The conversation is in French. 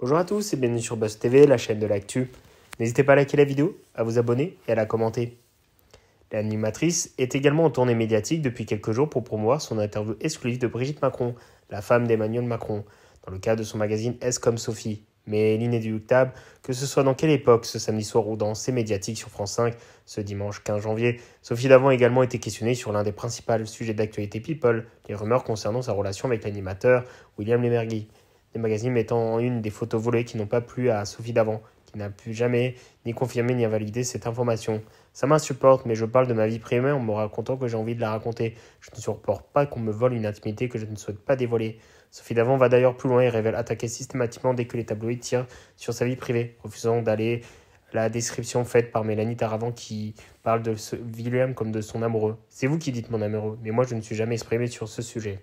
Bonjour à tous et bienvenue sur Buzz TV, la chaîne de l'actu. N'hésitez pas à liker la vidéo, à vous abonner et à la commenter. L'animatrice est également en tournée médiatique depuis quelques jours pour promouvoir son interview exclusive de Brigitte Macron, la femme d'Emmanuel Macron, dans le cadre de son magazine S comme Sophie. Mais l'inéductable, que ce soit dans quelle époque, ce samedi soir ou dans ses médiatiques sur France 5, ce dimanche 15 janvier, Sophie Davant a également été questionnée sur l'un des principaux sujets d'actualité People, les rumeurs concernant sa relation avec l'animateur William Lemergui des magazines mettant en une des photos volées qui n'ont pas plu à Sophie d'avant, qui n'a pu jamais ni confirmer ni invalider cette information. Ça m'insupporte, mais je parle de ma vie privée en me racontant que j'ai envie de la raconter. Je ne supporte pas qu'on me vole une intimité que je ne souhaite pas dévoiler. Sophie Davant va d'ailleurs plus loin et révèle attaquer systématiquement dès que les tabloïds tirent sur sa vie privée, refusant d'aller la description faite par Mélanie Taravant qui parle de William comme de son amoureux. C'est vous qui dites mon amoureux, mais moi je ne suis jamais exprimé sur ce sujet.